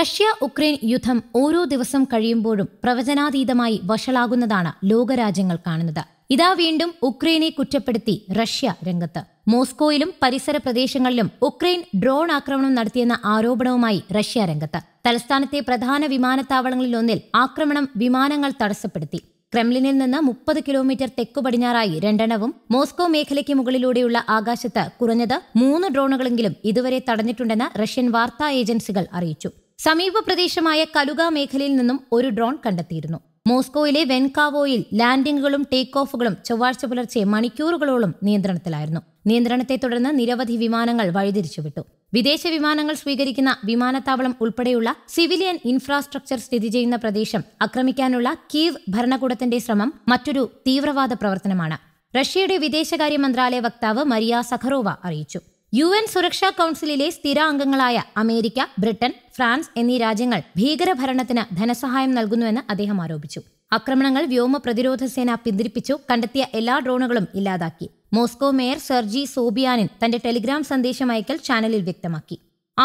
Russia Ukraine യുദ്ധം ഓരോ ദിവസം കഴിയുമ്പോഴും പ്രവചനാതീതമായി വഷളാകുന്നതാണ് ലോകരാജ്യങ്ങൾ കാണുന്നത് ഇതാ വീണ്ടും ഉക്രൈനെ കുറ്റപ്പെടുത്തി റഷ്യ രംഗത്ത് മോസ്കോയിലും പരിസര പ്രദേശങ്ങളിലും ഉക്രൈൻ ഡ്രോൺ ആക്രമണം നടത്തിയെന്ന ആരോപണവുമായി റഷ്യ രംഗത്ത് തലസ്ഥാനത്തെ പ്രധാന വിമാനത്താവളങ്ങളിലൊന്നിൽ ആക്രമണം വിമാനങ്ങൾ തടസ്സപ്പെടുത്തി ക്രെംലിനിൽ നിന്ന് മുപ്പത് കിലോമീറ്റർ തെക്കു പടിഞ്ഞാറായി രണ്ടെണ്ണവും മോസ്കോ മേഖലയ്ക്ക് മുകളിലൂടെയുള്ള ആകാശത്ത് കുറഞ്ഞത് മൂന്ന് ഡ്രോണുകളെങ്കിലും ഇതുവരെ തടഞ്ഞിട്ടുണ്ടെന്ന് റഷ്യൻ വാർത്താ ഏജൻസികൾ അറിയിച്ചു സമീപ പ്രദേശമായ കലുഗ മേഖലയിൽ നിന്നും ഒരു ഡ്രോൺ കണ്ടെത്തിയിരുന്നു മോസ്കോയിലെ വെൻകാവോയിൽ ലാൻഡിംഗുകളും ടേക്ക് ഓഫുകളും ചൊവ്വാഴ്ച പുലർച്ചെ മണിക്കൂറുകളോളം നിയന്ത്രണത്തിലായിരുന്നു നിയന്ത്രണത്തെ തുടർന്ന് നിരവധി വിമാനങ്ങൾ വഴിതിരിച്ചുവിട്ടു വിദേശ വിമാനങ്ങൾ സ്വീകരിക്കുന്ന വിമാനത്താവളം ഉൾപ്പെടെയുള്ള സിവിലിയൻ ഇൻഫ്രാസ്ട്രക്ചർ സ്ഥിതി ചെയ്യുന്ന പ്രദേശം ആക്രമിക്കാനുള്ള കീവ് ഭരണകൂടത്തിന്റെ ശ്രമം മറ്റൊരു തീവ്രവാദ പ്രവർത്തനമാണ് റഷ്യയുടെ വിദേശകാര്യ മന്ത്രാലയ വക്താവ് മരിയ സഖറോവ അറിയിച്ചു യു എൻ സുരക്ഷാ കൌൺസിലിലെ സ്ഥിരാംഗങ്ങളായ അമേരിക്ക ബ്രിട്ടൻ ഫ്രാൻസ് എന്നീ രാജ്യങ്ങൾ ഭീകരഭരണത്തിന് ധനസഹായം നൽകുന്നുവെന്ന് അദ്ദേഹം ആരോപിച്ചു ആക്രമണങ്ങൾ വ്യോമ പ്രതിരോധ സേന പിന്തിരിപ്പിച്ചു കണ്ടെത്തിയ എല്ലാ ഡ്രോണുകളും ഇല്ലാതാക്കി മോസ്കോ മേയർ സെർജി സോബിയാനിൻ തന്റെ ടെലിഗ്രാം സന്ദേശം അയക്കൽ ചാനലിൽ വ്യക്തമാക്കി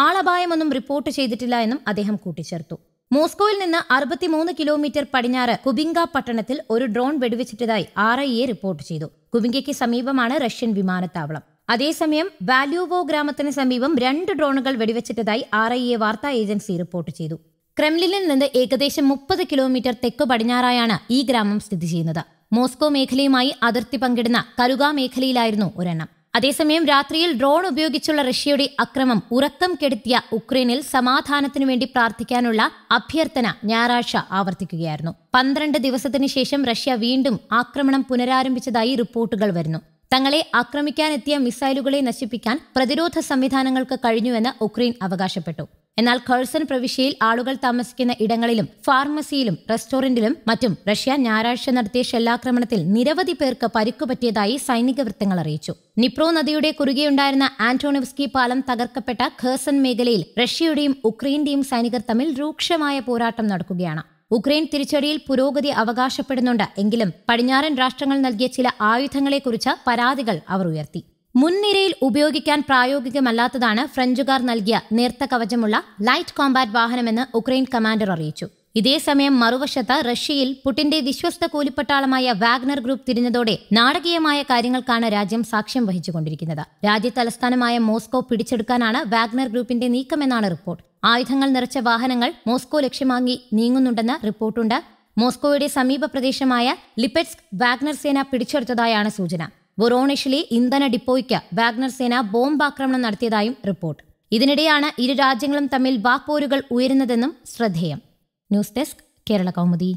ആളപായമൊന്നും റിപ്പോർട്ട് ചെയ്തിട്ടില്ല എന്നും അദ്ദേഹം കൂട്ടിച്ചേർത്തു മോസ്കോയിൽ നിന്ന് അറുപത്തിമൂന്ന് കിലോമീറ്റർ പടിഞ്ഞാറ് കുബിംഗ പട്ടണത്തിൽ ഒരു ഡ്രോൺ വെടിവെച്ചിട്ടതായി ആർ റിപ്പോർട്ട് ചെയ്തു കുബിംഗയ്ക്ക് സമീപമാണ് റഷ്യൻ വിമാനത്താവളം അതേസമയം വാല്യൂവോ ഗ്രാമത്തിന് സമീപം രണ്ട് ഡ്രോണുകൾ വെടിവെച്ചിട്ടതായി ആർ ഐ എ വാർത്താ ഏജൻസി റിപ്പോർട്ട് ചെയ്തു ക്രെംലിനിൽ നിന്ന് ഏകദേശം മുപ്പത് കിലോമീറ്റർ തെക്ക് പടിഞ്ഞാറായാണ് ഈ ഗ്രാമം സ്ഥിതി ചെയ്യുന്നത് മോസ്കോ മേഖലയുമായി അതിർത്തി പങ്കിടുന്ന കരുക മേഖലയിലായിരുന്നു ഒരെണ്ണം അതേസമയം രാത്രിയിൽ ഡ്രോൺ ഉപയോഗിച്ചുള്ള റഷ്യയുടെ അക്രമം ഉറക്കം കെടുത്തിയ ഉക്രൈനിൽ സമാധാനത്തിനു വേണ്ടി പ്രാർത്ഥിക്കാനുള്ള അഭ്യർത്ഥന ഞായറാഴ്ച ആവർത്തിക്കുകയായിരുന്നു പന്ത്രണ്ട് ദിവസത്തിനു ശേഷം റഷ്യ വീണ്ടും ആക്രമണം പുനരാരംഭിച്ചതായി റിപ്പോർട്ടുകൾ വരുന്നു തങ്ങളെ ആക്രമിക്കാനെത്തിയ മിസൈലുകളെ നശിപ്പിക്കാൻ പ്രതിരോധ സംവിധാനങ്ങൾക്ക് കഴിഞ്ഞുവെന്ന് ഉക്രൈൻ അവകാശപ്പെട്ടു എന്നാൽ ഖേഴ്സൺ പ്രവിശ്യയിൽ ആളുകൾ താമസിക്കുന്ന ഇടങ്ങളിലും ഫാർമസിയിലും റെസ്റ്റോറന്റിലും മറ്റും റഷ്യ ഞായറാഴ്ച നടത്തിയ ഷെല്ലാക്രമണത്തിൽ നിരവധി പേർക്ക് പരിക്കുപറ്റിയതായി സൈനിക വൃത്തങ്ങൾ അറിയിച്ചു നിപ്രോ നദിയുടെ കുറുകെയുണ്ടായിരുന്ന ആന്റോണിവ്സ്കി പാലം തകർക്കപ്പെട്ട ഖേഴ്സൺ മേഖലയിൽ റഷ്യയുടെയും ഉക്രൈന്റെയും സൈനികർ തമ്മിൽ രൂക്ഷമായ പോരാട്ടം നടക്കുകയാണ് ഉക്രൈൻ തിരിച്ചടിയിൽ പുരോഗതി അവകാശപ്പെടുന്നുണ്ട് എങ്കിലും പടിഞ്ഞാറൻ രാഷ്ട്രങ്ങൾ നൽകിയ ചില ആയുധങ്ങളെക്കുറിച്ച് പരാതികൾ അവർ ഉയർത്തി മുൻനിരയിൽ ഉപയോഗിക്കാൻ പ്രായോഗികമല്ലാത്തതാണ് ഫ്രഞ്ചുകാർ നൽകിയ നേർത്ത കവചമുള്ള ലൈറ്റ് കോമ്പാറ്റ് വാഹനമെന്ന് ഉക്രൈൻ കമാൻഡർ അറിയിച്ചു ഇതേസമയം മറുവശത്ത് റഷ്യയിൽ പുടിന്റെ വിശ്വസ്ത കൂലിപ്പട്ടാളമായ വാഗ്നർ ഗ്രൂപ്പ് തിരിഞ്ഞതോടെ നാടകീയമായ കാര്യങ്ങൾക്കാണ് രാജ്യം സാക്ഷ്യം വഹിച്ചുകൊണ്ടിരിക്കുന്നത് രാജ്യ തലസ്ഥാനമായ മോസ്കോ പിടിച്ചെടുക്കാനാണ് വാഗ്നർ ഗ്രൂപ്പിന്റെ നീക്കമെന്നാണ് റിപ്പോർട്ട് ആയുധങ്ങൾ നിറച്ച വാഹനങ്ങൾ മോസ്കോ ലക്ഷ്യമാക്കി നീങ്ങുന്നുണ്ടെന്ന് റിപ്പോർട്ടുണ്ട് മോസ്കോയുടെ സമീപ പ്രദേശമായ ലിപെറ്റ്സ്ക് വാഗ്നർ സേന പിടിച്ചെടുത്തതായാണ് സൂചന വൊറോണിഷിലെ ഇന്ധന ഡിപ്പോയ്ക്ക് വാഗ്നർ സേന ബോംബ് ആക്രമണം നടത്തിയതായും റിപ്പോർട്ട് ഇതിനിടെയാണ് ഇരു രാജ്യങ്ങളും തമ്മിൽ വാക്പോരുകൾ ഉയരുന്നതെന്നും ശ്രദ്ധേയം ന്യൂസ് ഡെസ്ക് കേരള കൗമുദി